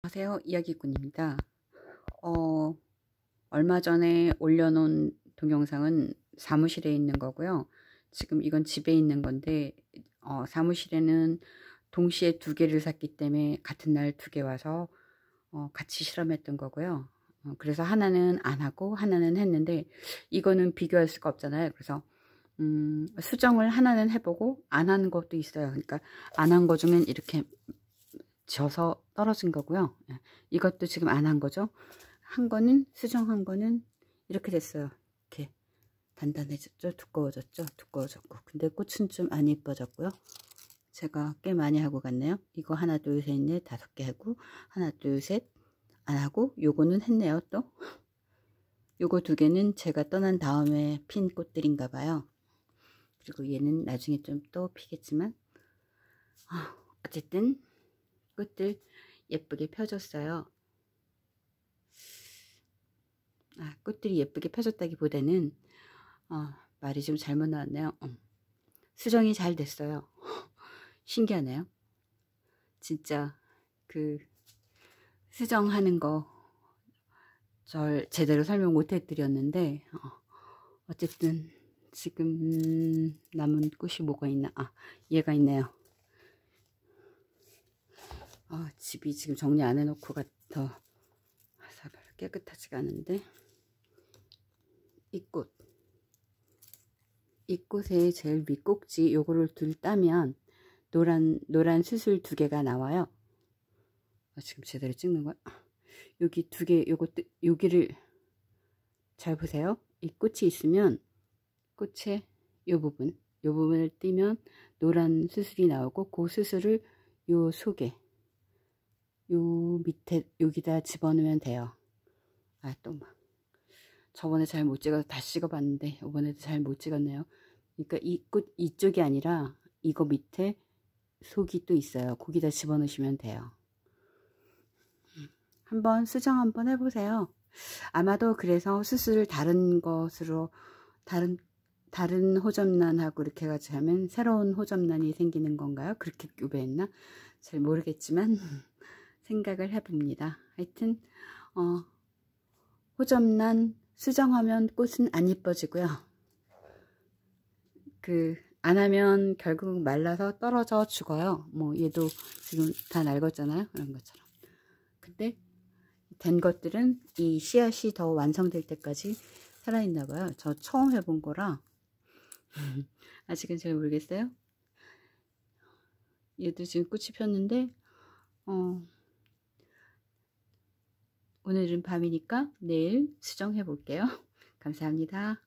안녕하세요. 이야기꾼입니다. 어, 얼마 전에 올려놓은 동영상은 사무실에 있는 거고요. 지금 이건 집에 있는 건데 어, 사무실에는 동시에 두 개를 샀기 때문에 같은 날 두 개 와서 어, 같이 실험했던 거고요. 어, 그래서 하나는 안 하고 하나는 했는데 이거는 비교할 수가 없잖아요. 그래서 음, 수정을 하나는 해보고 안 한 것도 있어요. 그러니까 안 한 거 중엔 이렇게 져서 떨어진 거고요. 예. 이것도 지금 안 한 거죠. 한 거는 수정한 거는 이렇게 됐어요. 이렇게 단단해졌죠. 두꺼워졌죠. 두꺼워졌고 근데 꽃은 좀 안 예뻐졌고요. 제가 꽤 많이 하고 갔네요. 이거 하나 둘셋넷 다섯 개 하고 하나 둘셋안 하고 요거는 했네요 또. 요거 두 개는 제가 떠난 다음에 핀 꽃들인가 봐요. 그리고 얘는 나중에 좀 또 피겠지만 아, 어쨌든 꽃들 예쁘게 펴줬어요. 아, 꽃들이 예쁘게 펴졌다기보다는 어, 말이 좀 잘못 나왔네요. 음. 수정이 잘 됐어요. 신기하네요. 진짜 그 수정하는 거 절 제대로 설명 못해 드렸는데 어, 어쨌든 지금 남은 꽃이 뭐가 있나 아 얘가 있네요 아, 집이 지금 정리 안 해놓고 가더 아, 별로 깨끗하지가 않은데 이 꽃. 이 꽃의 제일 밑꼭지 요거를 둘 따면 노란 노란 수술 두 개가 나와요. 아, 지금 제대로 찍는 거야? 여기 두 개, 요거 여기를 잘 보세요. 이 꽃이 있으면 꽃의 요 부분, 요 부분을 띄면 노란 수술이 나오고 그 수술을 요 속에 요 밑에 여기다 집어넣으면 돼요. 아또 저번에 잘 못 찍어서 다시 찍어봤는데 이번에도 잘 못 찍었네요. 그러니까 이 꽃 이쪽이 아니라 이거 밑에 속이 또 있어요. 거기다 집어넣으시면 돼요. 한번 수정 한번 해보세요. 아마도 그래서 수술을 다른 것으로 다른 다른 호접란하고 이렇게 해가지고 하면 새로운 호접란이 생기는 건가요? 그렇게 구배했나? 잘 모르겠지만 생각을 해봅니다. 하여튼 어, 호접란 수정하면 꽃은 안 이뻐지고요. 그 안 하면 결국 말라서 떨어져 죽어요. 뭐 얘도 지금 다 낡았잖아요. 그런 것처럼. 근데 된 것들은 이 씨앗이 더 완성될 때까지 살아있나 봐요. 저 처음 해본 거라 아직은 잘 모르겠어요. 얘도 지금 꽃이 폈는데 어 오늘은 밤이니까 내일 수정해 볼게요. 감사합니다.